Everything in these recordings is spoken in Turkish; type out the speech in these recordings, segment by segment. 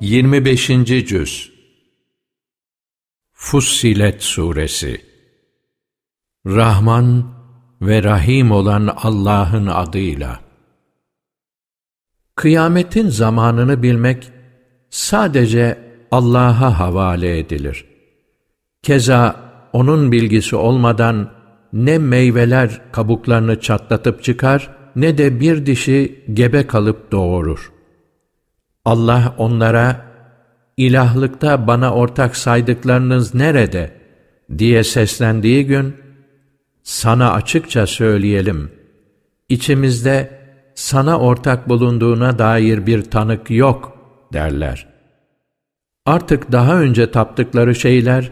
25. Cüz Fussilet Suresi Rahman ve Rahim olan Allah'ın adıyla Kıyametin zamanını bilmek sadece Allah'a havale edilir. Keza onun bilgisi olmadan ne meyveler kabuklarını çatlatıp çıkar ne de bir dişi gebe kalıp doğurur. Allah onlara, ilahlıkta bana ortak saydıklarınız nerede? diye seslendiği gün, sana açıkça söyleyelim, içimizde sana ortak bulunduğuna dair bir tanık yok derler. Artık daha önce taptıkları şeyler,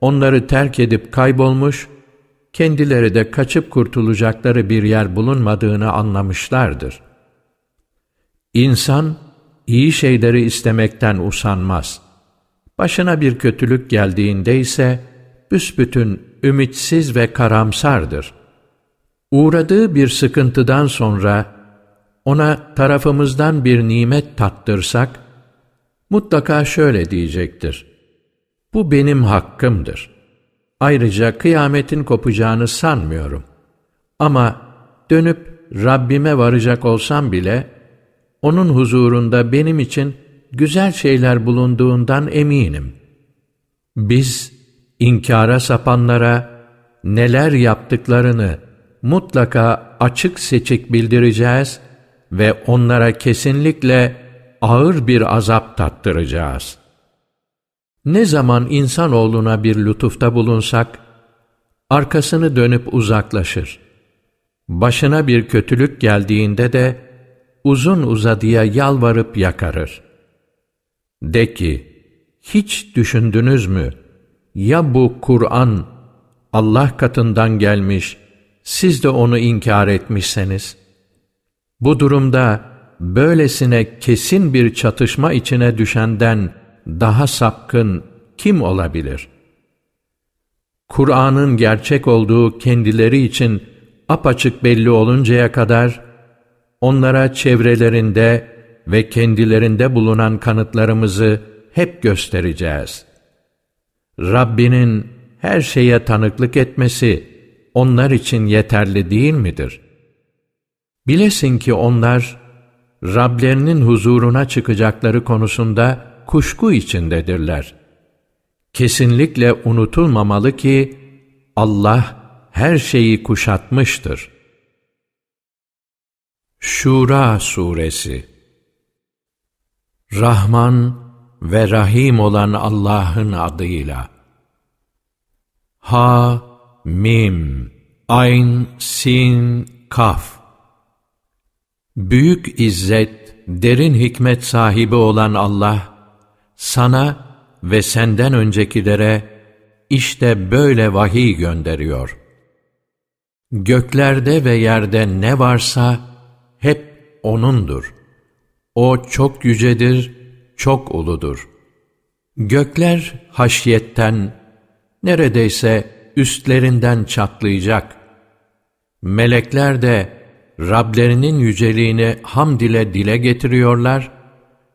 onları terk edip kaybolmuş, kendileri de kaçıp kurtulacakları bir yer bulunmadığını anlamışlardır. İnsan, iyi şeyleri istemekten usanmaz. Başına bir kötülük geldiğinde ise büsbütün ümitsiz ve karamsardır. Uğradığı bir sıkıntıdan sonra ona tarafımızdan bir nimet tattırsak, mutlaka şöyle diyecektir. Bu benim hakkımdır. Ayrıca kıyametin kopacağını sanmıyorum. Ama dönüp Rabbime varacak olsam bile, onun huzurunda benim için güzel şeyler bulunduğundan eminim. Biz inkara sapanlara neler yaptıklarını mutlaka açık seçik bildireceğiz ve onlara kesinlikle ağır bir azap tattıracağız. Ne zaman insanoğluna bir lütufta bulunsak, arkasını dönüp uzaklaşır. Başına bir kötülük geldiğinde de uzun uzadıya yalvarıp yakarır. De ki, hiç düşündünüz mü? Ya bu Kur'an Allah katından gelmiş, siz de onu inkar etmişseniz? Bu durumda böylesine kesin bir çatışma içine düşenden daha sapkın kim olabilir? Kur'an'ın gerçek olduğu kendileri için apaçık belli oluncaya kadar onlara çevrelerinde ve kendilerinde bulunan kanıtlarımızı hep göstereceğiz. Rabbinin her şeye tanıklık etmesi onlar için yeterli değil midir? Bilesin ki onlar Rablerinin huzuruna çıkacakları konusunda kuşku içindedirler. Kesinlikle unutulmamalı ki Allah her şeyi kuşatmıştır.'' Şura Suresi Rahman ve Rahim olan Allah'ın adıyla Ha, Mim, Ayn, Sin, Kaf Büyük izzet, derin hikmet sahibi olan Allah, sana ve senden öncekilere işte böyle vahiy gönderiyor. Göklerde ve yerde ne varsa, hep O'nundur. O çok yücedir, çok uludur. Gökler haşiyetten, neredeyse üstlerinden çatlayacak. Melekler de Rablerinin yüceliğini hamd ile dile getiriyorlar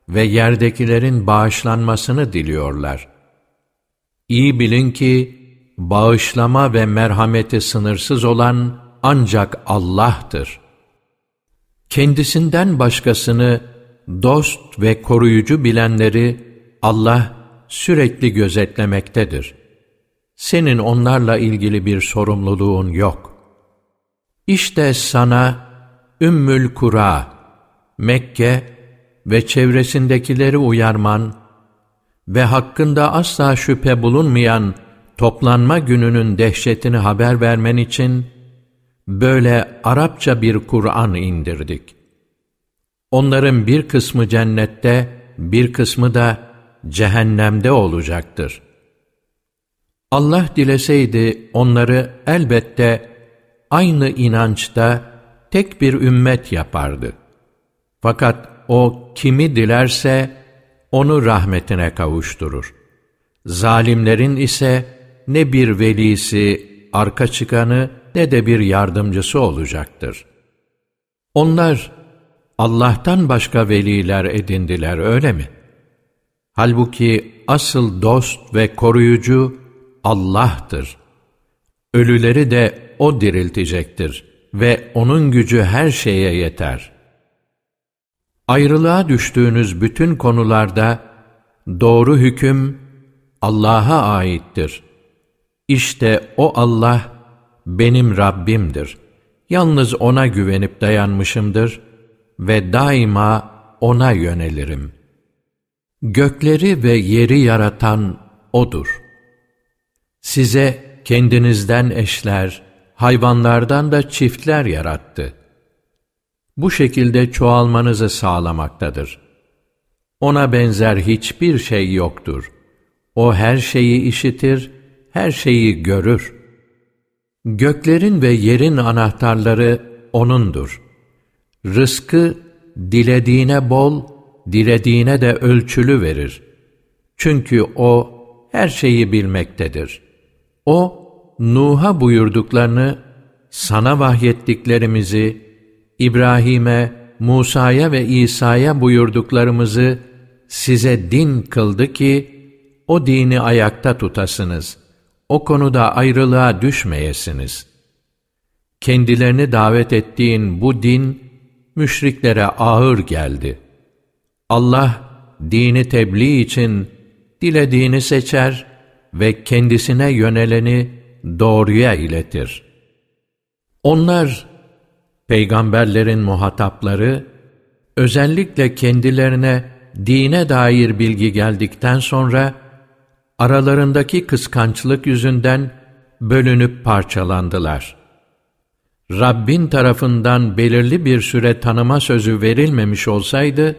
ve yerdekilerin bağışlanmasını diliyorlar. İyi bilin ki bağışlama ve merhameti sınırsız olan ancak Allah'tır. Kendisinden başkasını dost ve koruyucu bilenleri Allah sürekli gözetlemektedir. Senin onlarla ilgili bir sorumluluğun yok. İşte sana Ümmül Kura, Mekke ve çevresindekileri uyarman ve hakkında asla şüphe bulunmayan toplanma gününün dehşetini haber vermen için Böyle Arapça bir Kur'an indirdik. Onların bir kısmı cennette, bir kısmı da cehennemde olacaktır. Allah dileseydi onları elbette aynı inançta tek bir ümmet yapardı. Fakat o kimi dilerse onu rahmetine kavuşturur. Zalimlerin ise ne bir velisi arka çıkanı ne de bir yardımcısı olacaktır. Onlar Allah'tan başka veliler edindiler öyle mi? Halbuki asıl dost ve koruyucu Allah'tır. Ölüleri de O diriltecektir ve O'nun gücü her şeye yeter. Ayrılığa düştüğünüz bütün konularda doğru hüküm Allah'a aittir.'' İşte o Allah benim Rabbimdir. Yalnız O'na güvenip dayanmışımdır ve daima O'na yönelirim. Gökleri ve yeri yaratan O'dur. Size kendinizden eşler, hayvanlardan da çiftler yarattı. Bu şekilde çoğalmanızı sağlamaktadır. Ona benzer hiçbir şey yoktur. O her şeyi işitir her şeyi görür. Göklerin ve yerin anahtarları O'nundur. Rızkı dilediğine bol, dilediğine de ölçülü verir. Çünkü O her şeyi bilmektedir. O, Nuh'a buyurduklarını, sana vahyettiklerimizi, İbrahim'e, Musa'ya ve İsa'ya buyurduklarımızı size din kıldı ki, o dini ayakta tutasınız.'' o konuda ayrılığa düşmeyesiniz. Kendilerini davet ettiğin bu din, müşriklere ağır geldi. Allah, dini tebliğ için dilediğini seçer ve kendisine yöneleni doğruya iletir. Onlar, peygamberlerin muhatapları, özellikle kendilerine dine dair bilgi geldikten sonra, aralarındaki kıskançlık yüzünden bölünüp parçalandılar. Rabbin tarafından belirli bir süre tanıma sözü verilmemiş olsaydı,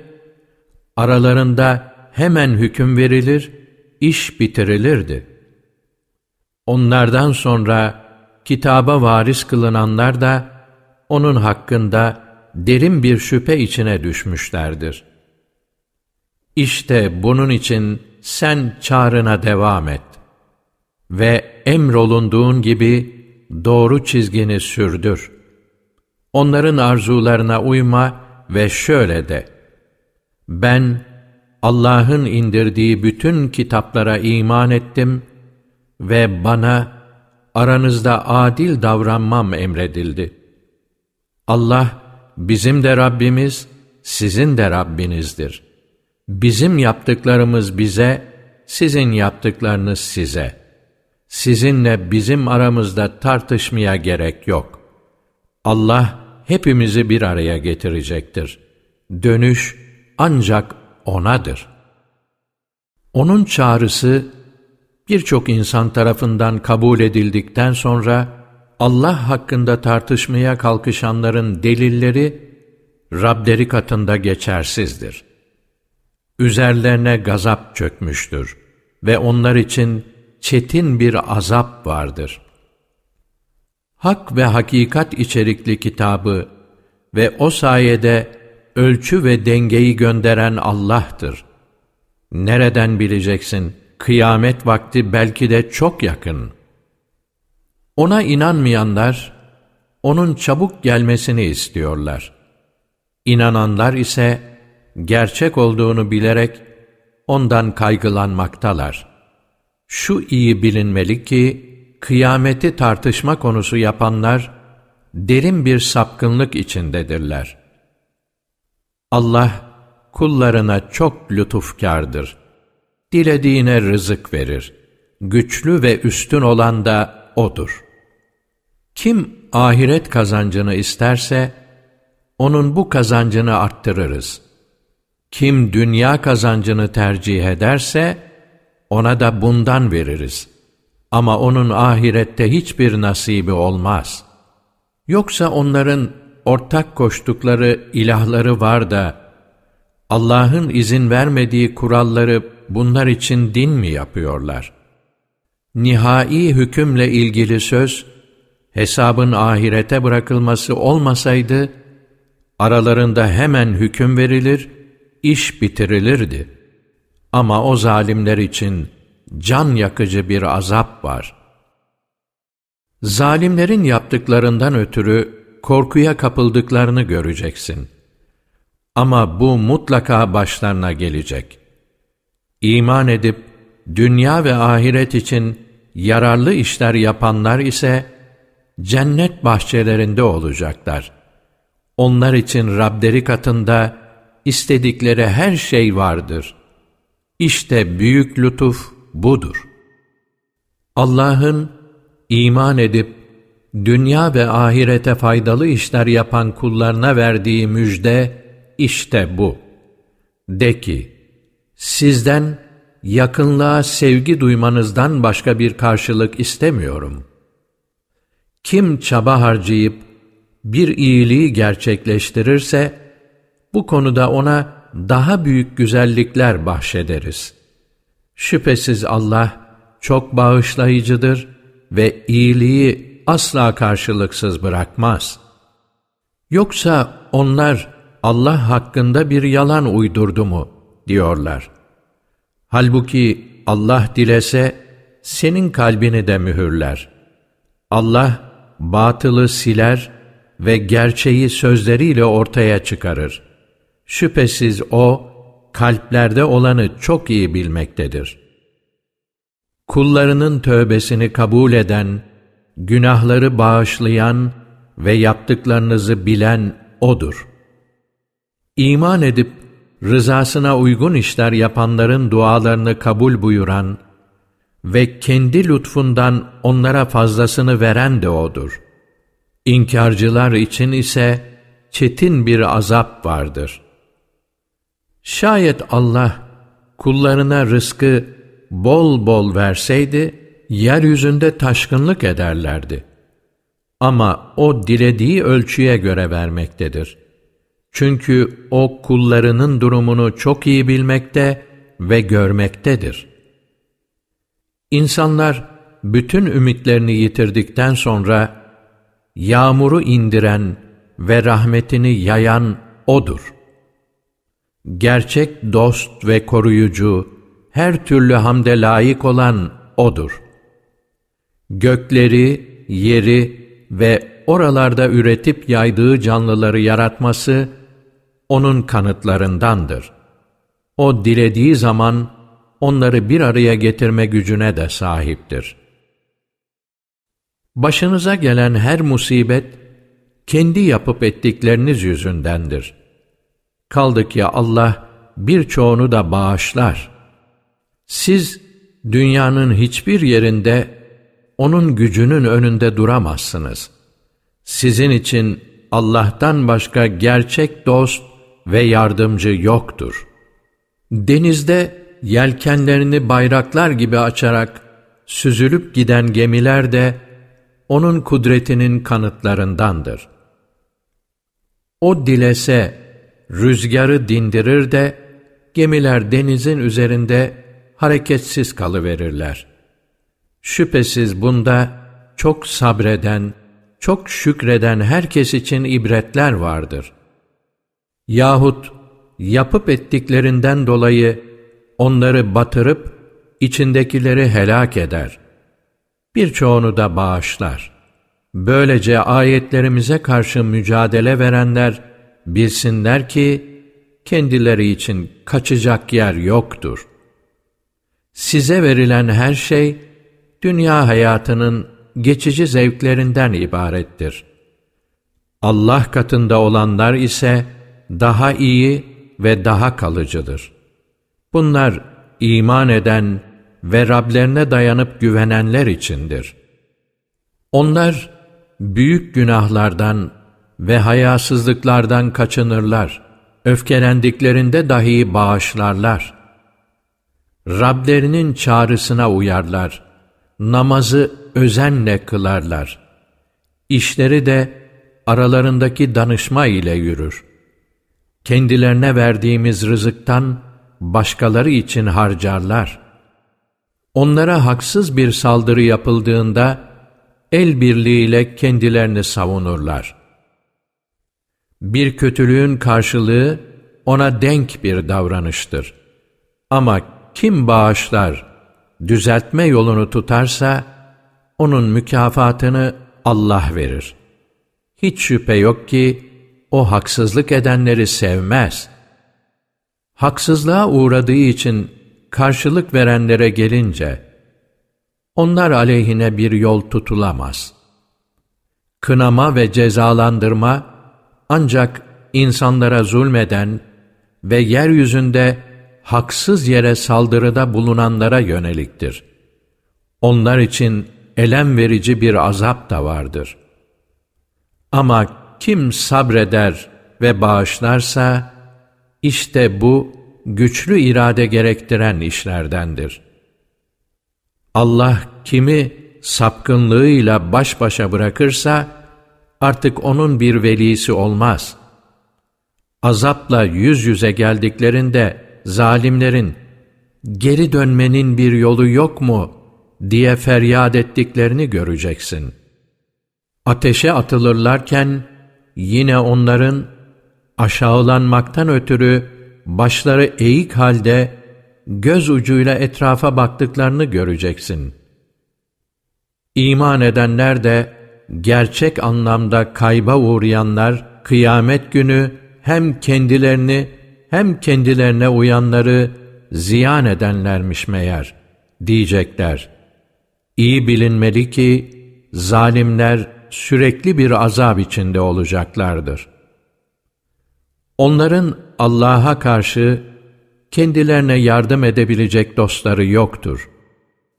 aralarında hemen hüküm verilir, iş bitirilirdi. Onlardan sonra kitaba varis kılınanlar da onun hakkında derin bir şüphe içine düşmüşlerdir. İşte bunun için sen çağrına devam et ve emrolunduğun gibi doğru çizgini sürdür. Onların arzularına uyma ve şöyle de, ben Allah'ın indirdiği bütün kitaplara iman ettim ve bana aranızda adil davranmam emredildi. Allah bizim de Rabbimiz, sizin de Rabbinizdir.'' Bizim yaptıklarımız bize, sizin yaptıklarınız size. Sizinle bizim aramızda tartışmaya gerek yok. Allah hepimizi bir araya getirecektir. Dönüş ancak O'nadır. Onun çağrısı birçok insan tarafından kabul edildikten sonra Allah hakkında tartışmaya kalkışanların delilleri Rableri katında geçersizdir.'' Üzerlerine gazap çökmüştür ve onlar için çetin bir azap vardır. Hak ve hakikat içerikli kitabı ve o sayede ölçü ve dengeyi gönderen Allah'tır. Nereden bileceksin? Kıyamet vakti belki de çok yakın. Ona inanmayanlar, onun çabuk gelmesini istiyorlar. İnananlar ise, gerçek olduğunu bilerek ondan kaygılanmaktalar. Şu iyi bilinmeli ki, kıyameti tartışma konusu yapanlar, derin bir sapkınlık içindedirler. Allah, kullarına çok lütufkardır. Dilediğine rızık verir. Güçlü ve üstün olan da O'dur. Kim ahiret kazancını isterse, onun bu kazancını arttırırız.'' Kim dünya kazancını tercih ederse ona da bundan veririz. Ama onun ahirette hiçbir nasibi olmaz. Yoksa onların ortak koştukları ilahları var da Allah'ın izin vermediği kuralları bunlar için din mi yapıyorlar? Nihai hükümle ilgili söz hesabın ahirete bırakılması olmasaydı aralarında hemen hüküm verilir iş bitirilirdi. Ama o zalimler için can yakıcı bir azap var. Zalimlerin yaptıklarından ötürü korkuya kapıldıklarını göreceksin. Ama bu mutlaka başlarına gelecek. İman edip dünya ve ahiret için yararlı işler yapanlar ise cennet bahçelerinde olacaklar. Onlar için Rableri katında istedikleri her şey vardır. İşte büyük lütuf budur. Allah'ın iman edip dünya ve ahirete faydalı işler yapan kullarına verdiği müjde işte bu. De ki, sizden yakınlığa sevgi duymanızdan başka bir karşılık istemiyorum. Kim çaba harcayıp bir iyiliği gerçekleştirirse, bu konuda ona daha büyük güzellikler bahşederiz. Şüphesiz Allah çok bağışlayıcıdır ve iyiliği asla karşılıksız bırakmaz. Yoksa onlar Allah hakkında bir yalan uydurdu mu diyorlar. Halbuki Allah dilese senin kalbini de mühürler. Allah batılı siler ve gerçeği sözleriyle ortaya çıkarır.'' Şüphesiz O, kalplerde olanı çok iyi bilmektedir. Kullarının tövbesini kabul eden, günahları bağışlayan ve yaptıklarınızı bilen O'dur. İman edip, rızasına uygun işler yapanların dualarını kabul buyuran ve kendi lütfundan onlara fazlasını veren de O'dur. İnkarcılar için ise çetin bir azap vardır.'' Şayet Allah kullarına rızkı bol bol verseydi, yeryüzünde taşkınlık ederlerdi. Ama o dilediği ölçüye göre vermektedir. Çünkü o kullarının durumunu çok iyi bilmekte ve görmektedir. İnsanlar bütün ümitlerini yitirdikten sonra yağmuru indiren ve rahmetini yayan O'dur.'' Gerçek dost ve koruyucu, her türlü hamde layık olan O'dur. Gökleri, yeri ve oralarda üretip yaydığı canlıları yaratması, O'nun kanıtlarındandır. O dilediği zaman, onları bir araya getirme gücüne de sahiptir. Başınıza gelen her musibet, kendi yapıp ettikleriniz yüzündendir. Kaldı ki Allah birçoğunu da bağışlar. Siz dünyanın hiçbir yerinde onun gücünün önünde duramazsınız. Sizin için Allah'tan başka gerçek dost ve yardımcı yoktur. Denizde yelkenlerini bayraklar gibi açarak süzülüp giden gemiler de onun kudretinin kanıtlarındandır. O dilese rüzgarı dindirir de gemiler denizin üzerinde hareketsiz kalıverirler. Şüphesiz bunda çok sabreden, çok şükreden herkes için ibretler vardır. Yahut yapıp ettiklerinden dolayı onları batırıp içindekileri helak eder. Birçoğunu da bağışlar. Böylece ayetlerimize karşı mücadele verenler, bilsinler ki kendileri için kaçacak yer yoktur. Size verilen her şey dünya hayatının geçici zevklerinden ibarettir. Allah katında olanlar ise daha iyi ve daha kalıcıdır. Bunlar iman eden ve Rablerine dayanıp güvenenler içindir. Onlar büyük günahlardan ve hayasızlıklardan kaçınırlar. Öfkelendiklerinde dahi bağışlarlar. Rablerinin çağrısına uyarlar. Namazı özenle kılarlar. İşleri de aralarındaki danışma ile yürür. Kendilerine verdiğimiz rızıktan başkaları için harcarlar. Onlara haksız bir saldırı yapıldığında el birliğiyle kendilerini savunurlar.'' Bir kötülüğün karşılığı ona denk bir davranıştır. Ama kim bağışlar, düzeltme yolunu tutarsa, onun mükafatını Allah verir. Hiç şüphe yok ki, o haksızlık edenleri sevmez. Haksızlığa uğradığı için karşılık verenlere gelince, onlar aleyhine bir yol tutulamaz. Kınama ve cezalandırma, ancak insanlara zulmeden ve yeryüzünde haksız yere saldırıda bulunanlara yöneliktir. Onlar için elem verici bir azap da vardır. Ama kim sabreder ve bağışlarsa, işte bu güçlü irade gerektiren işlerdendir. Allah kimi sapkınlığıyla baş başa bırakırsa, artık onun bir velisi olmaz. Azapla yüz yüze geldiklerinde zalimlerin geri dönmenin bir yolu yok mu diye feryat ettiklerini göreceksin. Ateşe atılırlarken yine onların aşağılanmaktan ötürü başları eğik halde göz ucuyla etrafa baktıklarını göreceksin. İman edenler de gerçek anlamda kayba uğrayanlar kıyamet günü hem kendilerini hem kendilerine uyanları ziyan edenlermiş meğer diyecekler. İyi bilinmeli ki zalimler sürekli bir azap içinde olacaklardır. Onların Allah'a karşı kendilerine yardım edebilecek dostları yoktur.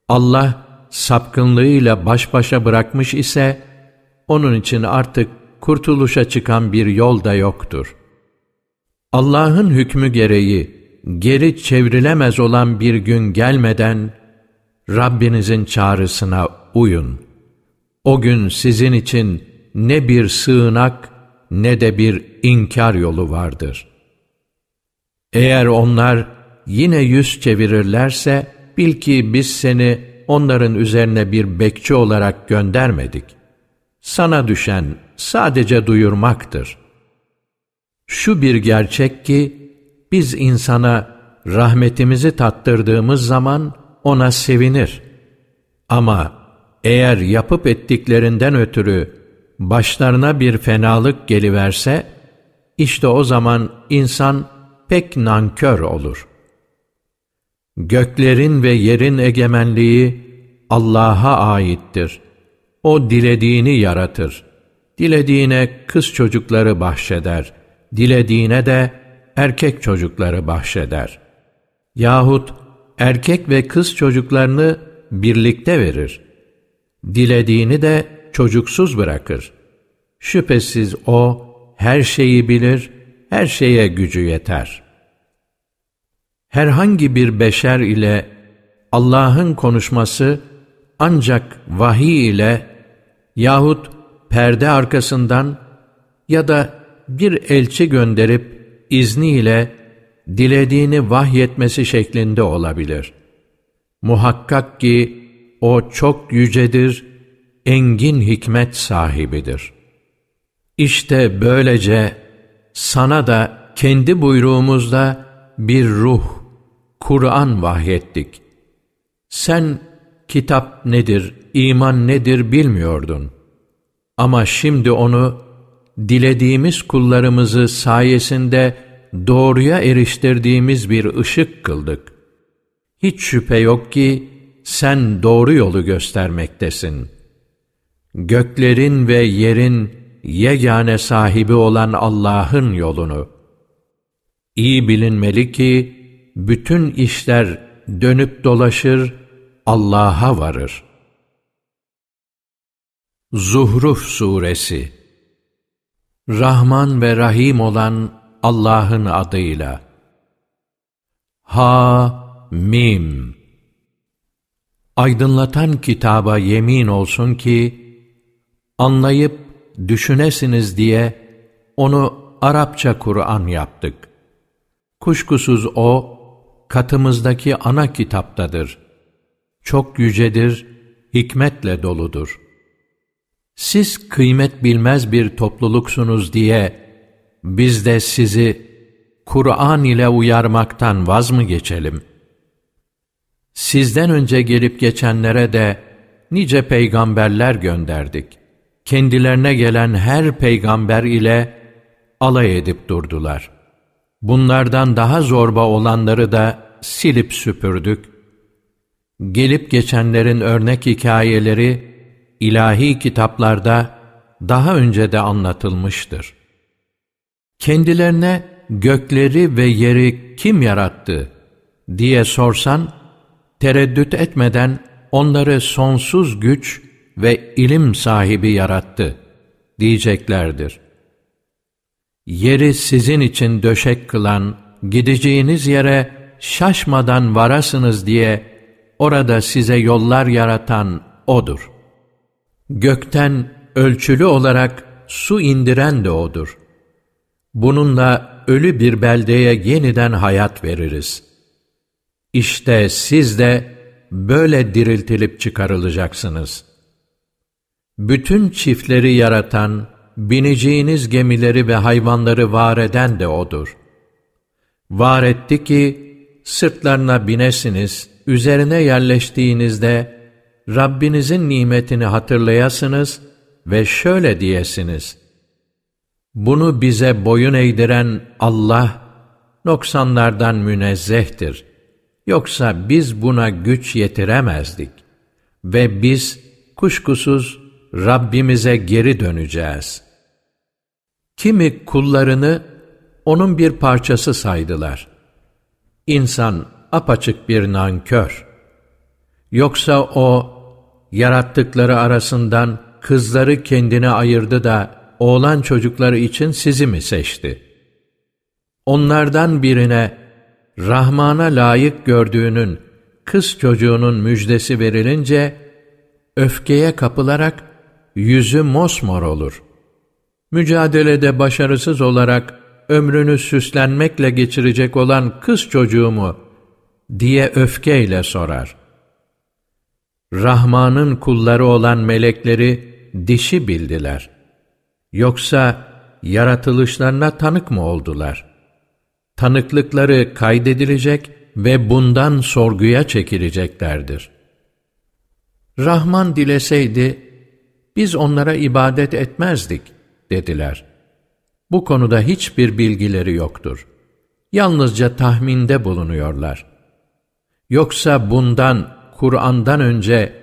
Allah sapkınlığıyla baş başa bırakmış ise onun için artık kurtuluşa çıkan bir yol da yoktur. Allah'ın hükmü gereği geri çevrilemez olan bir gün gelmeden Rabbinizin çağrısına uyun. O gün sizin için ne bir sığınak ne de bir inkar yolu vardır. Eğer onlar yine yüz çevirirlerse bil ki biz seni onların üzerine bir bekçi olarak göndermedik.'' Sana düşen sadece duyurmaktır. Şu bir gerçek ki, biz insana rahmetimizi tattırdığımız zaman ona sevinir. Ama eğer yapıp ettiklerinden ötürü başlarına bir fenalık geliverse, işte o zaman insan pek nankör olur. Göklerin ve yerin egemenliği Allah'a aittir.'' O dilediğini yaratır. Dilediğine kız çocukları bahşeder. Dilediğine de erkek çocukları bahşeder. Yahut erkek ve kız çocuklarını birlikte verir. Dilediğini de çocuksuz bırakır. Şüphesiz o her şeyi bilir, her şeye gücü yeter. Herhangi bir beşer ile Allah'ın konuşması ancak vahiy ile yahut perde arkasından ya da bir elçi gönderip izniyle dilediğini vahyetmesi şeklinde olabilir. Muhakkak ki o çok yücedir, engin hikmet sahibidir. İşte böylece sana da kendi buyruğumuzda bir ruh, Kur'an vahyettik. Sen kitap nedir, iman nedir bilmiyordun. Ama şimdi onu dilediğimiz kullarımızı sayesinde doğruya eriştirdiğimiz bir ışık kıldık. Hiç şüphe yok ki sen doğru yolu göstermektesin. Göklerin ve yerin yegane sahibi olan Allah'ın yolunu. İyi bilinmeli ki bütün işler dönüp dolaşır, Allah'a varır.'' Zuhruf Suresi Rahman ve Rahim olan Allah'ın adıyla Ha Mim Aydınlatan kitaba yemin olsun ki anlayıp düşünesiniz diye onu Arapça Kur'an yaptık. Kuşkusuz o katımızdaki ana kitaptadır. Çok yücedir, hikmetle doludur.'' siz kıymet bilmez bir topluluksunuz diye biz de sizi Kur'an ile uyarmaktan vaz mı geçelim? Sizden önce gelip geçenlere de nice peygamberler gönderdik. Kendilerine gelen her peygamber ile alay edip durdular. Bunlardan daha zorba olanları da silip süpürdük. Gelip geçenlerin örnek hikayeleri, ilahi kitaplarda daha önce de anlatılmıştır. Kendilerine gökleri ve yeri kim yarattı diye sorsan, tereddüt etmeden onları sonsuz güç ve ilim sahibi yarattı diyeceklerdir. Yeri sizin için döşek kılan, gideceğiniz yere şaşmadan varasınız diye orada size yollar yaratan O'dur. Gökten ölçülü olarak su indiren de O'dur. Bununla ölü bir beldeye yeniden hayat veririz. İşte siz de böyle diriltilip çıkarılacaksınız. Bütün çiftleri yaratan, bineceğiniz gemileri ve hayvanları var eden de O'dur. Var etti ki, sırtlarına binesiniz, üzerine yerleştiğinizde Rabbinizin nimetini hatırlayasınız ve şöyle diyesiniz. Bunu bize boyun eğdiren Allah, noksanlardan münezzehtir. Yoksa biz buna güç yetiremezdik. Ve biz kuşkusuz Rabbimize geri döneceğiz. Kimi kullarını onun bir parçası saydılar. İnsan apaçık bir nankör.'' Yoksa o, yarattıkları arasından kızları kendine ayırdı da oğlan çocukları için sizi mi seçti? Onlardan birine Rahman'a layık gördüğünün kız çocuğunun müjdesi verilince öfkeye kapılarak yüzü mosmor olur. Mücadelede başarısız olarak ömrünü süslenmekle geçirecek olan kız çocuğumu diye öfkeyle sorar.'' Rahman'ın kulları olan melekleri dişi bildiler. Yoksa yaratılışlarına tanık mı oldular? Tanıklıkları kaydedilecek ve bundan sorguya çekileceklerdir. Rahman dileseydi, biz onlara ibadet etmezdik, dediler. Bu konuda hiçbir bilgileri yoktur. Yalnızca tahminde bulunuyorlar. Yoksa bundan Kur'an'dan önce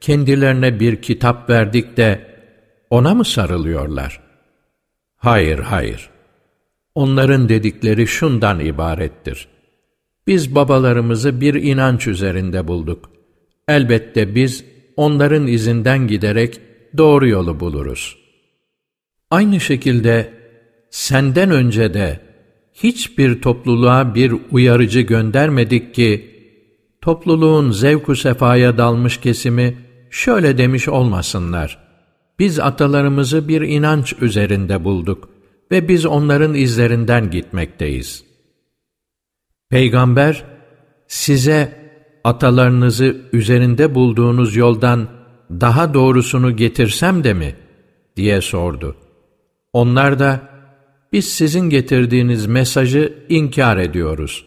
kendilerine bir kitap verdik de ona mı sarılıyorlar? Hayır, hayır. Onların dedikleri şundan ibarettir. Biz babalarımızı bir inanç üzerinde bulduk. Elbette biz onların izinden giderek doğru yolu buluruz. Aynı şekilde senden önce de hiçbir topluluğa bir uyarıcı göndermedik ki topluluğun zevku sefaya dalmış kesimi şöyle demiş olmasınlar. Biz atalarımızı bir inanç üzerinde bulduk ve biz onların izlerinden gitmekteyiz. Peygamber size atalarınızı üzerinde bulduğunuz yoldan daha doğrusunu getirsem de mi? diye sordu. Onlar da biz sizin getirdiğiniz mesajı inkar ediyoruz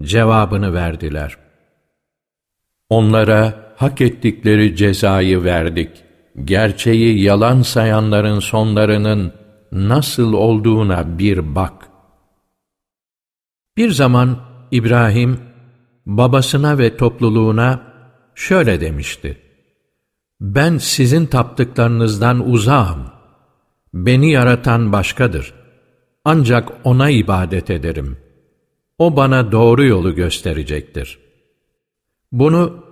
cevabını verdiler. Onlara hak ettikleri cezayı verdik. Gerçeği yalan sayanların sonlarının nasıl olduğuna bir bak. Bir zaman İbrahim babasına ve topluluğuna şöyle demişti. Ben sizin taptıklarınızdan uzağım. Beni yaratan başkadır. Ancak ona ibadet ederim. O bana doğru yolu gösterecektir.'' Bunu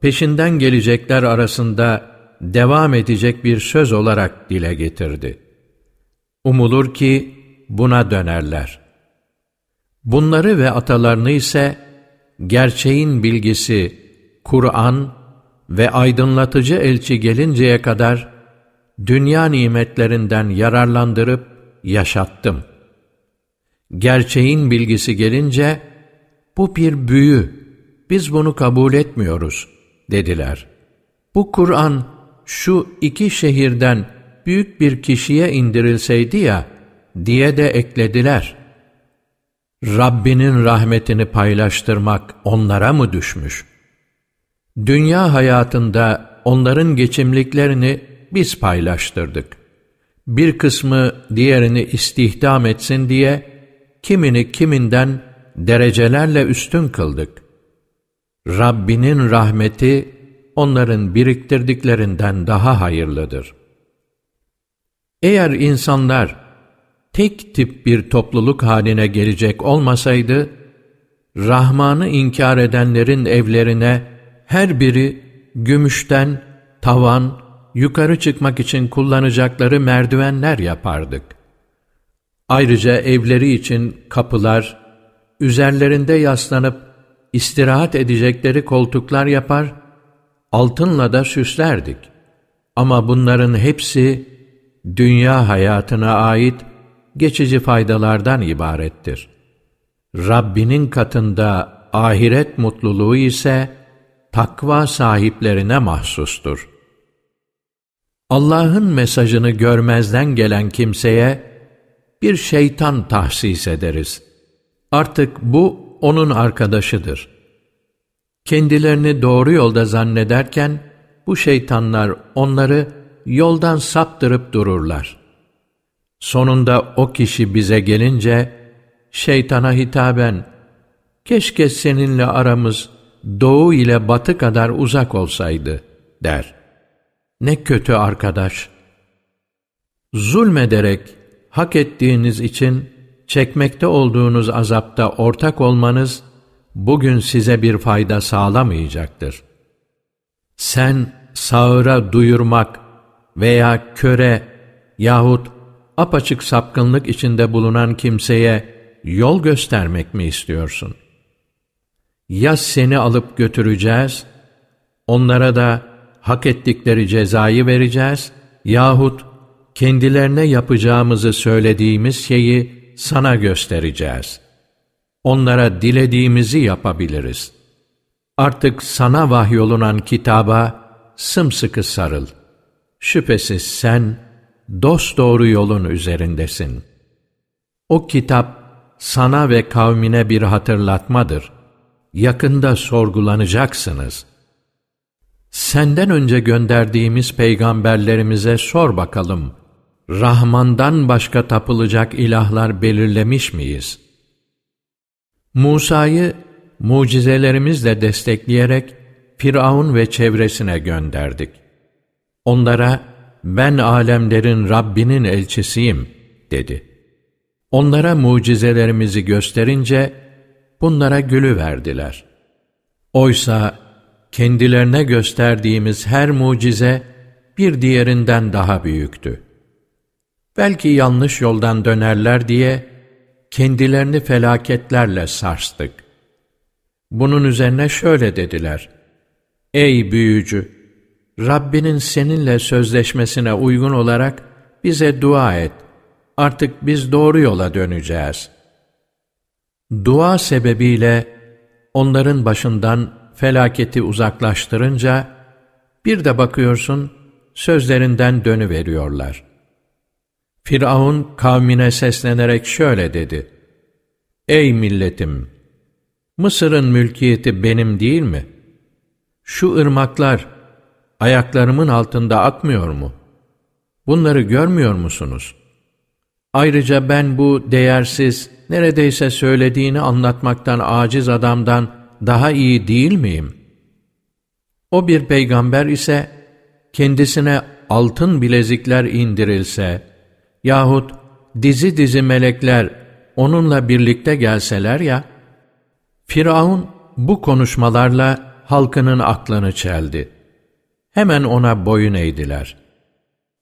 peşinden gelecekler arasında devam edecek bir söz olarak dile getirdi. Umulur ki buna dönerler. Bunları ve atalarını ise gerçeğin bilgisi Kur'an ve aydınlatıcı elçi gelinceye kadar dünya nimetlerinden yararlandırıp yaşattım. Gerçeğin bilgisi gelince bu bir büyü biz bunu kabul etmiyoruz dediler. Bu Kur'an şu iki şehirden büyük bir kişiye indirilseydi ya diye de eklediler. Rabbinin rahmetini paylaştırmak onlara mı düşmüş? Dünya hayatında onların geçimliklerini biz paylaştırdık. Bir kısmı diğerini istihdam etsin diye kimini kiminden derecelerle üstün kıldık. Rabbinin rahmeti onların biriktirdiklerinden daha hayırlıdır. Eğer insanlar tek tip bir topluluk haline gelecek olmasaydı, Rahman'ı inkar edenlerin evlerine her biri gümüşten, tavan, yukarı çıkmak için kullanacakları merdivenler yapardık. Ayrıca evleri için kapılar, üzerlerinde yaslanıp istirahat edecekleri koltuklar yapar, altınla da süslerdik. Ama bunların hepsi dünya hayatına ait geçici faydalardan ibarettir. Rabbinin katında ahiret mutluluğu ise takva sahiplerine mahsustur. Allah'ın mesajını görmezden gelen kimseye bir şeytan tahsis ederiz. Artık bu onun arkadaşıdır. Kendilerini doğru yolda zannederken, bu şeytanlar onları yoldan saptırıp dururlar. Sonunda o kişi bize gelince, şeytana hitaben, keşke seninle aramız doğu ile batı kadar uzak olsaydı, der. Ne kötü arkadaş! Zulmederek, hak ettiğiniz için çekmekte olduğunuz azapta ortak olmanız, bugün size bir fayda sağlamayacaktır. Sen sağıra duyurmak veya köre yahut apaçık sapkınlık içinde bulunan kimseye yol göstermek mi istiyorsun? Ya seni alıp götüreceğiz, onlara da hak ettikleri cezayı vereceğiz yahut kendilerine yapacağımızı söylediğimiz şeyi sana göstereceğiz. Onlara dilediğimizi yapabiliriz. Artık sana vahyolunan kitaba sımsıkı sarıl. Şüphesiz sen dosdoğru yolun üzerindesin. O kitap sana ve kavmine bir hatırlatmadır. Yakında sorgulanacaksınız. Senden önce gönderdiğimiz peygamberlerimize sor bakalım.'' Rahman'dan başka tapılacak ilahlar belirlemiş miyiz? Musa'yı mucizelerimizle destekleyerek Firavun ve çevresine gönderdik. Onlara ben alemlerin Rabbinin elçisiyim dedi. Onlara mucizelerimizi gösterince bunlara gülü verdiler. Oysa kendilerine gösterdiğimiz her mucize bir diğerinden daha büyüktü. Belki yanlış yoldan dönerler diye kendilerini felaketlerle sarstık. Bunun üzerine şöyle dediler. Ey büyücü! Rabbinin seninle sözleşmesine uygun olarak bize dua et. Artık biz doğru yola döneceğiz. Dua sebebiyle onların başından felaketi uzaklaştırınca bir de bakıyorsun sözlerinden dönüveriyorlar. Firavun kavmine seslenerek şöyle dedi. Ey milletim! Mısır'ın mülkiyeti benim değil mi? Şu ırmaklar ayaklarımın altında akmıyor mu? Bunları görmüyor musunuz? Ayrıca ben bu değersiz, neredeyse söylediğini anlatmaktan aciz adamdan daha iyi değil miyim? O bir peygamber ise kendisine altın bilezikler indirilse, Yahut dizi dizi melekler onunla birlikte gelseler ya, Firavun bu konuşmalarla halkının aklını çeldi. Hemen ona boyun eğdiler.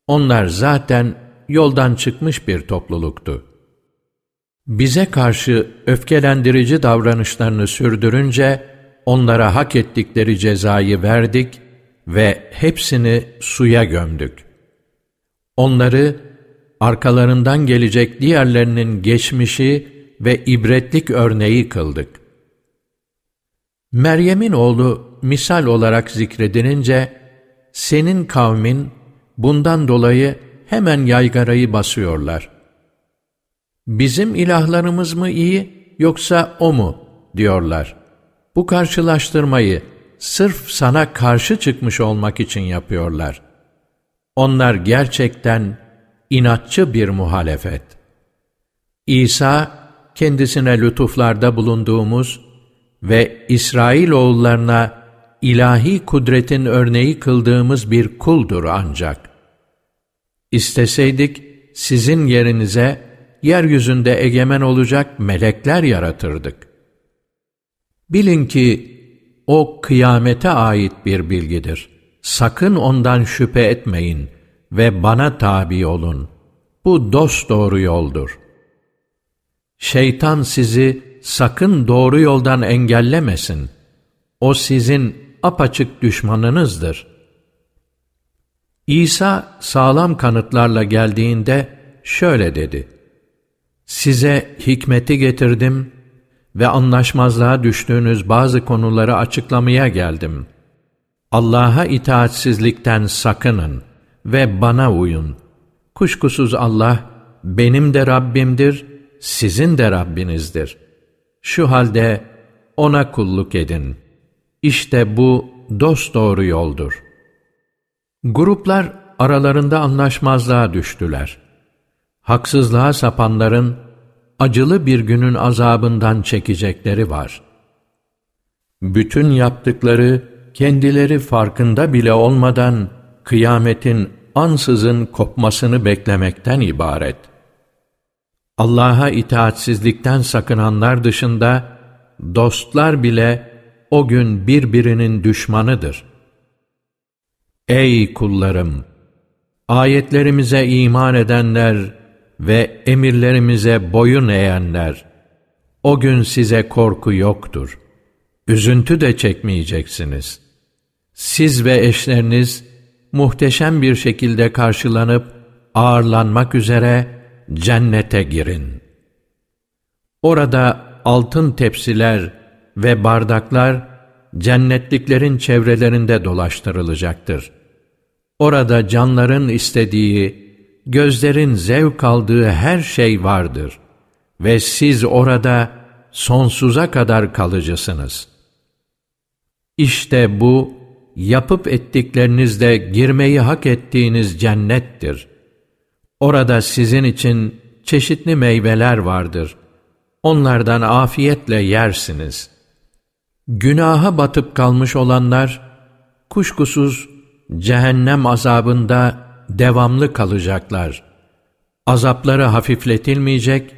Onlar zaten yoldan çıkmış bir topluluktu. Bize karşı öfkelendirici davranışlarını sürdürünce onlara hak ettikleri cezayı verdik ve hepsini suya gömdük. Onları arkalarından gelecek diğerlerinin geçmişi ve ibretlik örneği kıldık. Meryem'in oğlu misal olarak zikredilince, senin kavmin bundan dolayı hemen yaygarayı basıyorlar. Bizim ilahlarımız mı iyi yoksa o mu diyorlar. Bu karşılaştırmayı sırf sana karşı çıkmış olmak için yapıyorlar. Onlar gerçekten inatçı bir muhalefet. İsa, kendisine lütuflarda bulunduğumuz ve İsrail oğullarına ilahi kudretin örneği kıldığımız bir kuldur ancak. İsteseydik sizin yerinize yeryüzünde egemen olacak melekler yaratırdık. Bilin ki o kıyamete ait bir bilgidir. Sakın ondan şüphe etmeyin ve bana tabi olun. Bu dost doğru yoldur. Şeytan sizi sakın doğru yoldan engellemesin. O sizin apaçık düşmanınızdır. İsa sağlam kanıtlarla geldiğinde şöyle dedi. Size hikmeti getirdim ve anlaşmazlığa düştüğünüz bazı konuları açıklamaya geldim. Allah'a itaatsizlikten sakının.'' ve bana uyun. Kuşkusuz Allah benim de Rabbimdir, sizin de Rabbinizdir. Şu halde ona kulluk edin. İşte bu dost doğru yoldur. Gruplar aralarında anlaşmazlığa düştüler. Haksızlığa sapanların acılı bir günün azabından çekecekleri var. Bütün yaptıkları kendileri farkında bile olmadan kıyametin ansızın kopmasını beklemekten ibaret. Allah'a itaatsizlikten sakınanlar dışında dostlar bile o gün birbirinin düşmanıdır. Ey kullarım! Ayetlerimize iman edenler ve emirlerimize boyun eğenler, o gün size korku yoktur. Üzüntü de çekmeyeceksiniz. Siz ve eşleriniz, muhteşem bir şekilde karşılanıp ağırlanmak üzere cennete girin. Orada altın tepsiler ve bardaklar cennetliklerin çevrelerinde dolaştırılacaktır. Orada canların istediği, gözlerin zevk aldığı her şey vardır ve siz orada sonsuza kadar kalıcısınız. İşte bu yapıp ettiklerinizde girmeyi hak ettiğiniz cennettir. Orada sizin için çeşitli meyveler vardır. Onlardan afiyetle yersiniz. Günaha batıp kalmış olanlar, kuşkusuz cehennem azabında devamlı kalacaklar. Azapları hafifletilmeyecek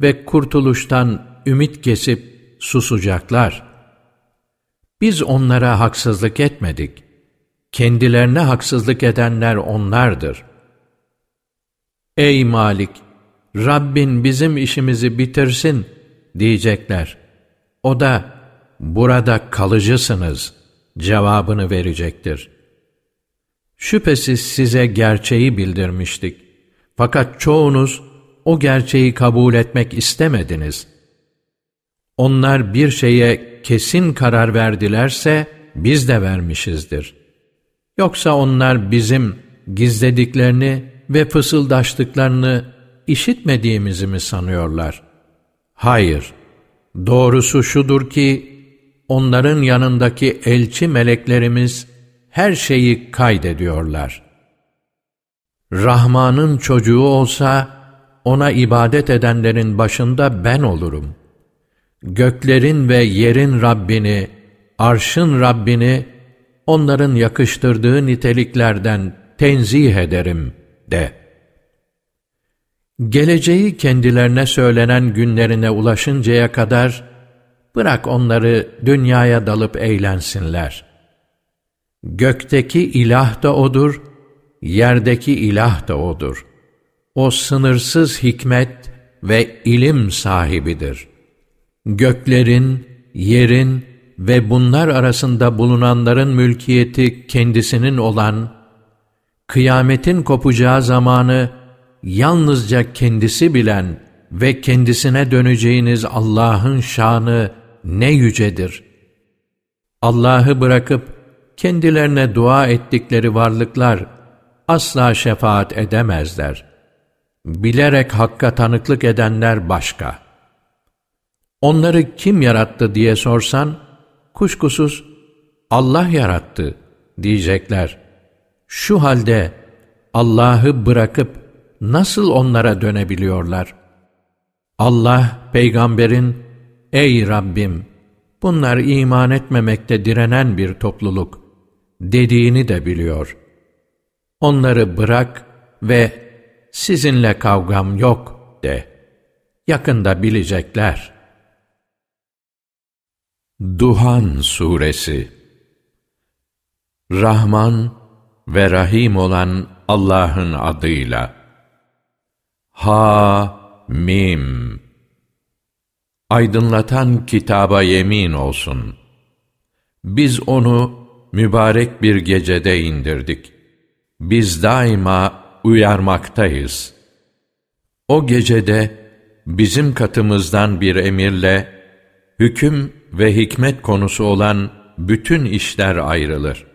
ve kurtuluştan ümit kesip susacaklar.'' Biz onlara haksızlık etmedik. Kendilerine haksızlık edenler onlardır. Ey Malik! Rabbin bizim işimizi bitirsin diyecekler. O da burada kalıcısınız cevabını verecektir. Şüphesiz size gerçeği bildirmiştik. Fakat çoğunuz o gerçeği kabul etmek istemediniz. Onlar bir şeye kesin karar verdilerse biz de vermişizdir. Yoksa onlar bizim gizlediklerini ve fısıldaştıklarını işitmediğimizi mi sanıyorlar? Hayır, doğrusu şudur ki onların yanındaki elçi meleklerimiz her şeyi kaydediyorlar. Rahman'ın çocuğu olsa ona ibadet edenlerin başında ben olurum göklerin ve yerin Rabbini, arşın Rabbini, onların yakıştırdığı niteliklerden tenzih ederim de. Geleceği kendilerine söylenen günlerine ulaşıncaya kadar, bırak onları dünyaya dalıp eğlensinler. Gökteki ilah da O'dur, yerdeki ilah da O'dur. O sınırsız hikmet ve ilim sahibidir.'' Göklerin, yerin ve bunlar arasında bulunanların mülkiyeti kendisinin olan, kıyametin kopacağı zamanı yalnızca kendisi bilen ve kendisine döneceğiniz Allah'ın şanı ne yücedir. Allah'ı bırakıp kendilerine dua ettikleri varlıklar asla şefaat edemezler. Bilerek hakka tanıklık edenler başka.'' Onları kim yarattı diye sorsan, kuşkusuz Allah yarattı diyecekler. Şu halde Allah'ı bırakıp nasıl onlara dönebiliyorlar? Allah peygamberin ey Rabbim bunlar iman etmemekte direnen bir topluluk dediğini de biliyor. Onları bırak ve sizinle kavgam yok de. Yakında bilecekler.'' Duhan Suresi Rahman ve Rahim olan Allah'ın adıyla Ha Mim Aydınlatan kitaba yemin olsun. Biz onu mübarek bir gecede indirdik. Biz daima uyarmaktayız. O gecede bizim katımızdan bir emirle hüküm ve hikmet konusu olan bütün işler ayrılır.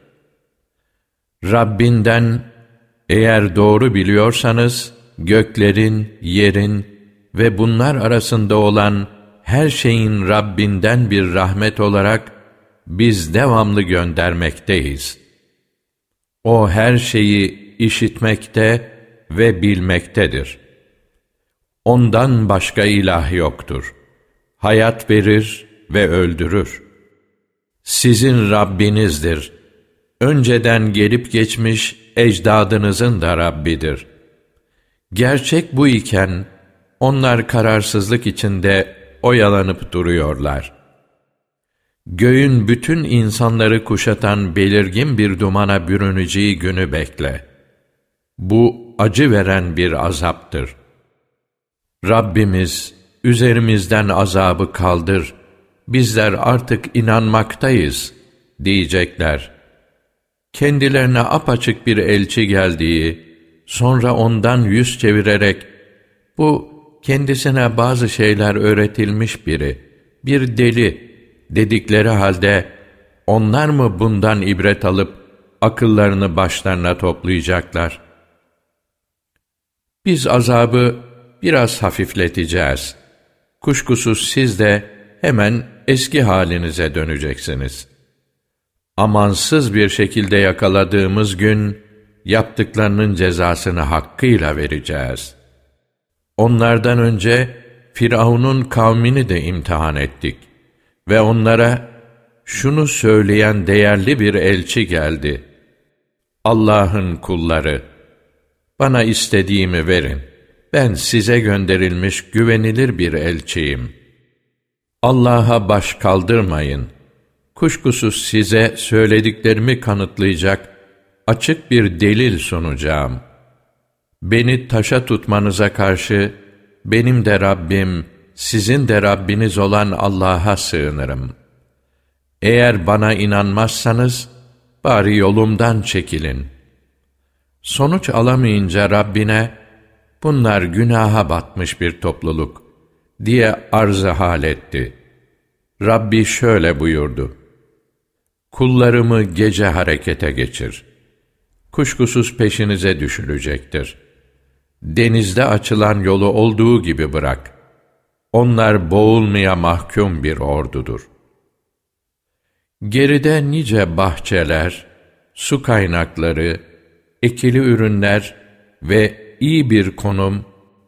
Rabbinden eğer doğru biliyorsanız göklerin, yerin ve bunlar arasında olan her şeyin Rabbinden bir rahmet olarak biz devamlı göndermekteyiz. O her şeyi işitmekte ve bilmektedir. Ondan başka ilah yoktur. Hayat verir, ve öldürür. Sizin Rabbinizdir. Önceden gelip geçmiş ecdadınızın da Rabbidir. Gerçek bu iken onlar kararsızlık içinde oyalanıp duruyorlar. Göğün bütün insanları kuşatan belirgin bir dumana bürüneceği günü bekle. Bu acı veren bir azaptır. Rabbimiz üzerimizden azabı kaldır.'' bizler artık inanmaktayız diyecekler. Kendilerine apaçık bir elçi geldiği, sonra ondan yüz çevirerek, bu kendisine bazı şeyler öğretilmiş biri, bir deli dedikleri halde, onlar mı bundan ibret alıp akıllarını başlarına toplayacaklar? Biz azabı biraz hafifleteceğiz. Kuşkusuz siz de hemen eski halinize döneceksiniz. Amansız bir şekilde yakaladığımız gün, yaptıklarının cezasını hakkıyla vereceğiz. Onlardan önce Firavun'un kavmini de imtihan ettik ve onlara şunu söyleyen değerli bir elçi geldi. Allah'ın kulları, bana istediğimi verin. Ben size gönderilmiş güvenilir bir elçiyim.'' Allah'a baş kaldırmayın. Kuşkusuz size söylediklerimi kanıtlayacak açık bir delil sunacağım. Beni taşa tutmanıza karşı benim de Rabbim, sizin de Rabbiniz olan Allah'a sığınırım. Eğer bana inanmazsanız, bari yolumdan çekilin. Sonuç alamayınca Rabbine, bunlar günaha batmış bir topluluk diye arz hal etti. Rabbi şöyle buyurdu. Kullarımı gece harekete geçir. Kuşkusuz peşinize düşülecektir. Denizde açılan yolu olduğu gibi bırak. Onlar boğulmaya mahkum bir ordudur. Geride nice bahçeler, su kaynakları, ekili ürünler ve iyi bir konum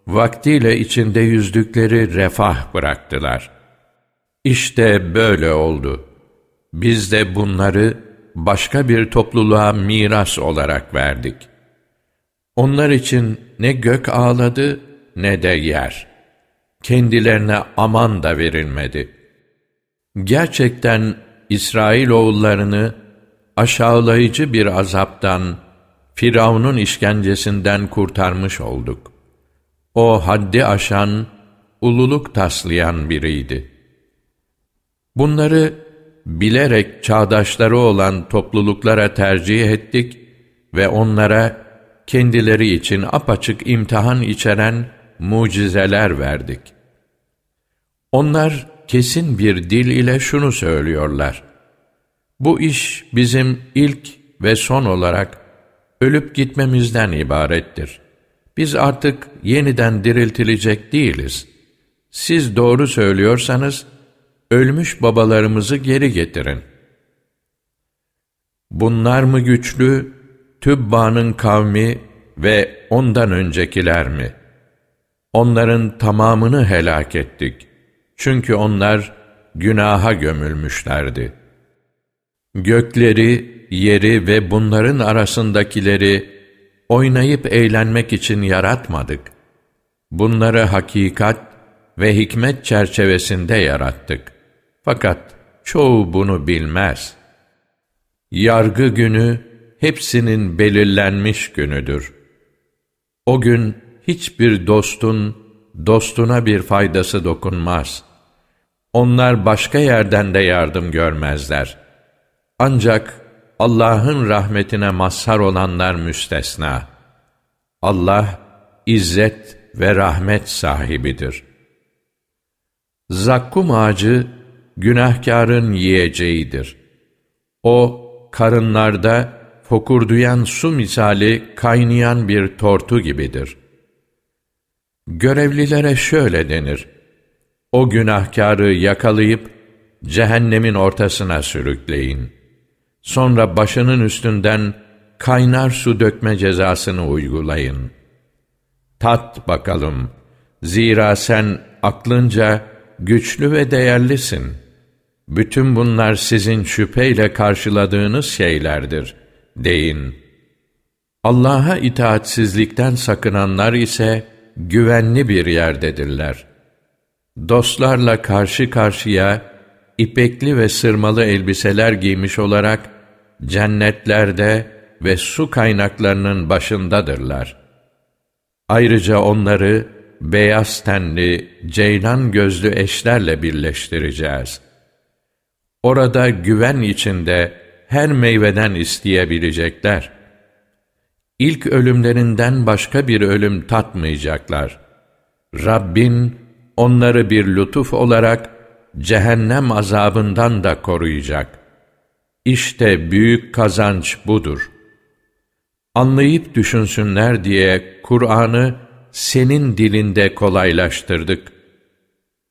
vaktiyle içinde yüzdükleri refah bıraktılar. İşte böyle oldu. Biz de bunları başka bir topluluğa miras olarak verdik. Onlar için ne gök ağladı ne de yer. Kendilerine aman da verilmedi. Gerçekten İsrail oğullarını aşağılayıcı bir azaptan, Firavun'un işkencesinden kurtarmış olduk. O haddi aşan, ululuk taslayan biriydi. Bunları bilerek çağdaşları olan topluluklara tercih ettik ve onlara kendileri için apaçık imtihan içeren mucizeler verdik. Onlar kesin bir dil ile şunu söylüyorlar. Bu iş bizim ilk ve son olarak ölüp gitmemizden ibarettir. Biz artık yeniden diriltilecek değiliz. Siz doğru söylüyorsanız, ölmüş babalarımızı geri getirin. Bunlar mı güçlü, Tübba'nın kavmi ve ondan öncekiler mi? Onların tamamını helak ettik. Çünkü onlar günaha gömülmüşlerdi. Gökleri, yeri ve bunların arasındakileri oynayıp eğlenmek için yaratmadık. Bunları hakikat ve hikmet çerçevesinde yarattık. Fakat çoğu bunu bilmez. Yargı günü hepsinin belirlenmiş günüdür. O gün hiçbir dostun dostuna bir faydası dokunmaz. Onlar başka yerden de yardım görmezler. Ancak Allah'ın rahmetine mazhar olanlar müstesna. Allah izzet ve rahmet sahibidir. Zakkum ağacı günahkarın yiyeceğidir. O karınlarda fokurduyan su misali kaynayan bir tortu gibidir. Görevlilere şöyle denir. O günahkarı yakalayıp cehennemin ortasına sürükleyin.'' Sonra başının üstünden kaynar su dökme cezasını uygulayın. Tat bakalım. Zira sen aklınca güçlü ve değerlisin. Bütün bunlar sizin şüpheyle karşıladığınız şeylerdir, deyin. Allah'a itaatsizlikten sakınanlar ise güvenli bir yerdedirler. Dostlarla karşı karşıya, ipekli ve sırmalı elbiseler giymiş olarak, cennetlerde ve su kaynaklarının başındadırlar. Ayrıca onları beyaz tenli, ceylan gözlü eşlerle birleştireceğiz. Orada güven içinde her meyveden isteyebilecekler. İlk ölümlerinden başka bir ölüm tatmayacaklar. Rabbin onları bir lütuf olarak cehennem azabından da koruyacak.'' İşte büyük kazanç budur. Anlayıp düşünsünler diye Kur'an'ı senin dilinde kolaylaştırdık.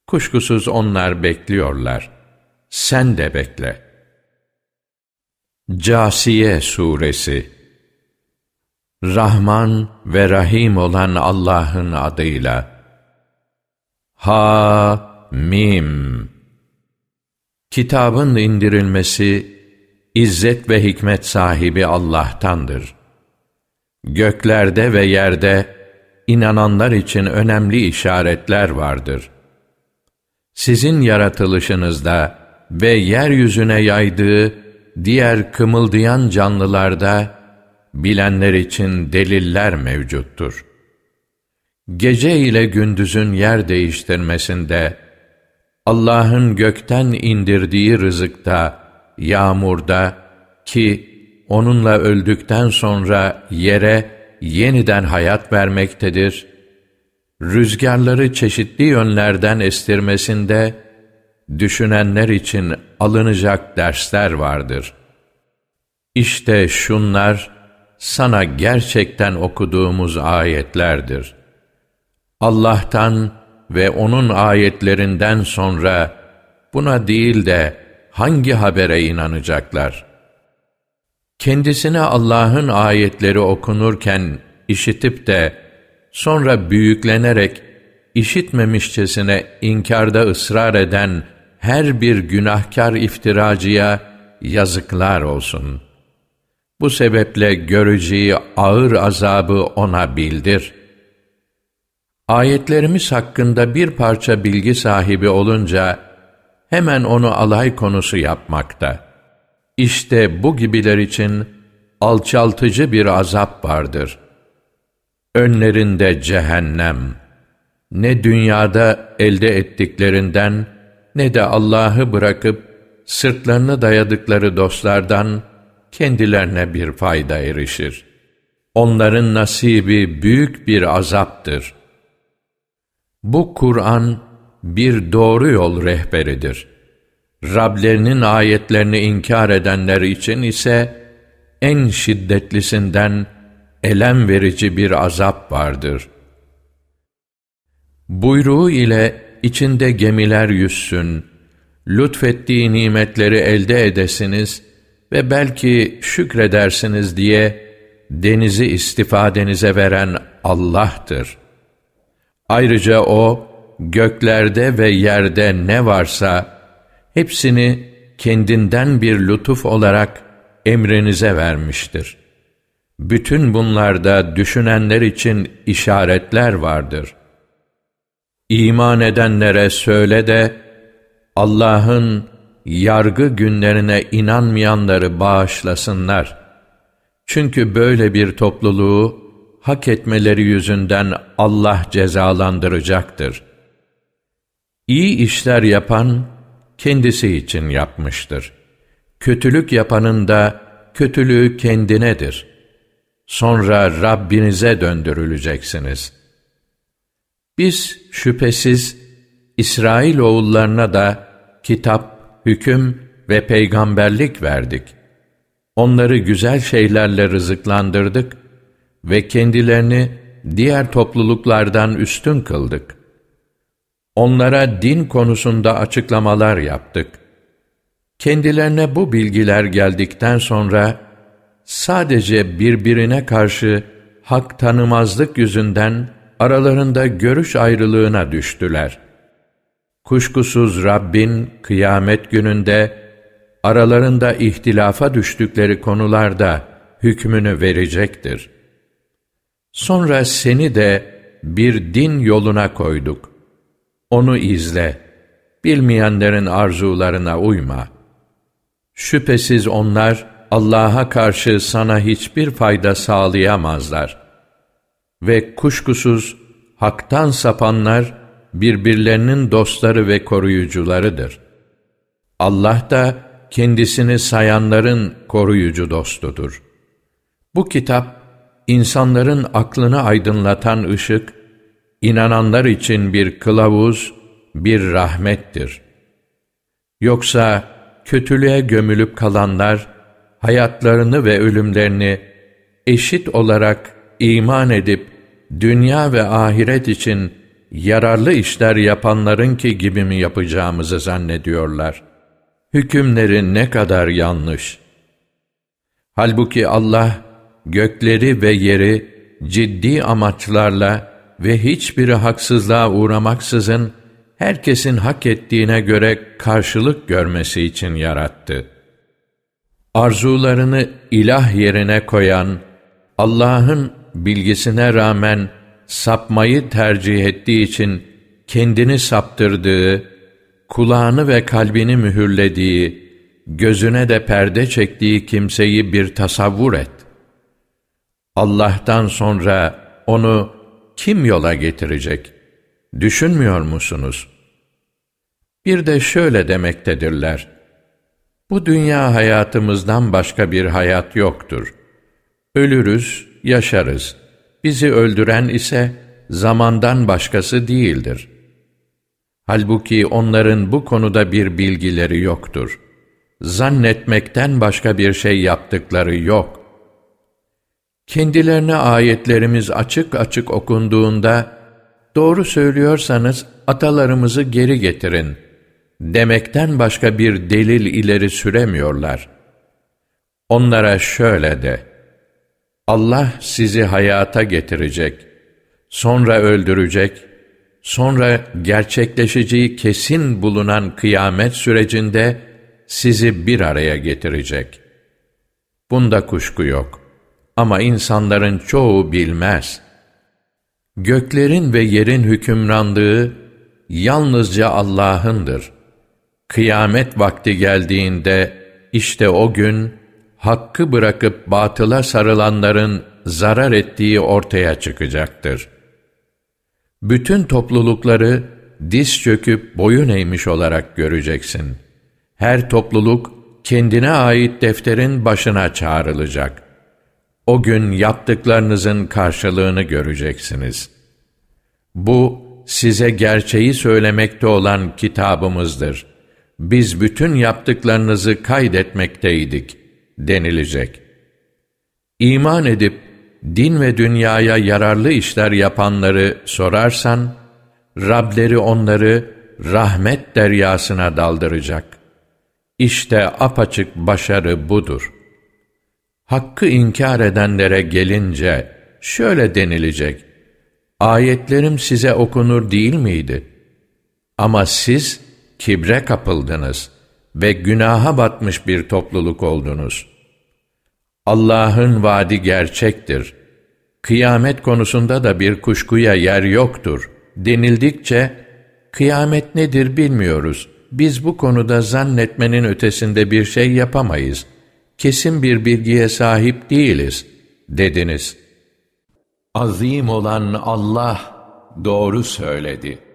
Kuşkusuz onlar bekliyorlar. Sen de bekle. Câsiye Suresi Rahman ve Rahim olan Allah'ın adıyla Ha Mim Kitabın indirilmesi İzzet ve hikmet sahibi Allah'tandır. Göklerde ve yerde inananlar için önemli işaretler vardır. Sizin yaratılışınızda ve yeryüzüne yaydığı diğer kımıldayan canlılarda bilenler için deliller mevcuttur. Gece ile gündüzün yer değiştirmesinde, Allah'ın gökten indirdiği rızıkta, yağmurda ki onunla öldükten sonra yere yeniden hayat vermektedir. Rüzgarları çeşitli yönlerden estirmesinde düşünenler için alınacak dersler vardır. İşte şunlar sana gerçekten okuduğumuz ayetlerdir. Allah'tan ve O'nun ayetlerinden sonra buna değil de hangi habere inanacaklar? Kendisine Allah'ın ayetleri okunurken işitip de sonra büyüklenerek işitmemişçesine inkarda ısrar eden her bir günahkar iftiracıya yazıklar olsun. Bu sebeple göreceği ağır azabı ona bildir. Ayetlerimiz hakkında bir parça bilgi sahibi olunca, hemen onu alay konusu yapmakta. İşte bu gibiler için alçaltıcı bir azap vardır. Önlerinde cehennem. Ne dünyada elde ettiklerinden ne de Allah'ı bırakıp sırtlarını dayadıkları dostlardan kendilerine bir fayda erişir. Onların nasibi büyük bir azaptır. Bu Kur'an bir doğru yol rehberidir. Rablerinin ayetlerini inkar edenler için ise en şiddetlisinden elem verici bir azap vardır. Buyruğu ile içinde gemiler yüzsün, lütfettiği nimetleri elde edesiniz ve belki şükredersiniz diye denizi istifadenize veren Allah'tır. Ayrıca O, göklerde ve yerde ne varsa hepsini kendinden bir lütuf olarak emrinize vermiştir. Bütün bunlarda düşünenler için işaretler vardır. İman edenlere söyle de Allah'ın yargı günlerine inanmayanları bağışlasınlar. Çünkü böyle bir topluluğu hak etmeleri yüzünden Allah cezalandıracaktır. İyi işler yapan kendisi için yapmıştır. Kötülük yapanın da kötülüğü kendinedir. Sonra Rabbinize döndürüleceksiniz. Biz şüphesiz İsrail oğullarına da kitap, hüküm ve peygamberlik verdik. Onları güzel şeylerle rızıklandırdık ve kendilerini diğer topluluklardan üstün kıldık. Onlara din konusunda açıklamalar yaptık. Kendilerine bu bilgiler geldikten sonra sadece birbirine karşı hak tanımazlık yüzünden aralarında görüş ayrılığına düştüler. Kuşkusuz Rabbin kıyamet gününde aralarında ihtilafa düştükleri konularda hükmünü verecektir. Sonra seni de bir din yoluna koyduk onu izle. Bilmeyenlerin arzularına uyma. Şüphesiz onlar Allah'a karşı sana hiçbir fayda sağlayamazlar. Ve kuşkusuz haktan sapanlar birbirlerinin dostları ve koruyucularıdır. Allah da kendisini sayanların koruyucu dostudur. Bu kitap insanların aklını aydınlatan ışık inananlar için bir kılavuz, bir rahmettir. Yoksa kötülüğe gömülüp kalanlar, hayatlarını ve ölümlerini eşit olarak iman edip, dünya ve ahiret için yararlı işler yapanlarınki gibi mi yapacağımızı zannediyorlar. Hükümleri ne kadar yanlış. Halbuki Allah, gökleri ve yeri ciddi amaçlarla ve hiçbiri haksızlığa uğramaksızın herkesin hak ettiğine göre karşılık görmesi için yarattı. Arzularını ilah yerine koyan, Allah'ın bilgisine rağmen sapmayı tercih ettiği için kendini saptırdığı, kulağını ve kalbini mühürlediği, gözüne de perde çektiği kimseyi bir tasavvur et. Allah'tan sonra onu kim yola getirecek? Düşünmüyor musunuz? Bir de şöyle demektedirler. Bu dünya hayatımızdan başka bir hayat yoktur. Ölürüz, yaşarız. Bizi öldüren ise zamandan başkası değildir. Halbuki onların bu konuda bir bilgileri yoktur. Zannetmekten başka bir şey yaptıkları yok.'' Kendilerine ayetlerimiz açık açık okunduğunda, doğru söylüyorsanız atalarımızı geri getirin demekten başka bir delil ileri süremiyorlar. Onlara şöyle de, Allah sizi hayata getirecek, sonra öldürecek, sonra gerçekleşeceği kesin bulunan kıyamet sürecinde sizi bir araya getirecek. Bunda kuşku yok.'' Ama insanların çoğu bilmez. Göklerin ve yerin hükümranlığı yalnızca Allah'ındır. Kıyamet vakti geldiğinde işte o gün hakkı bırakıp batıla sarılanların zarar ettiği ortaya çıkacaktır. Bütün toplulukları diz çöküp boyun eğmiş olarak göreceksin. Her topluluk kendine ait defterin başına çağrılacak. O gün yaptıklarınızın karşılığını göreceksiniz. Bu size gerçeği söylemekte olan kitabımızdır. Biz bütün yaptıklarınızı kaydetmekteydik denilecek. İman edip din ve dünyaya yararlı işler yapanları sorarsan, Rableri onları rahmet deryasına daldıracak. İşte apaçık başarı budur.'' Hakkı inkar edenlere gelince şöyle denilecek. Ayetlerim size okunur değil miydi? Ama siz kibre kapıldınız ve günaha batmış bir topluluk oldunuz. Allah'ın vaadi gerçektir. Kıyamet konusunda da bir kuşkuya yer yoktur denildikçe kıyamet nedir bilmiyoruz. Biz bu konuda zannetmenin ötesinde bir şey yapamayız.'' kesin bir bilgiye sahip değiliz dediniz. Azim olan Allah doğru söyledi.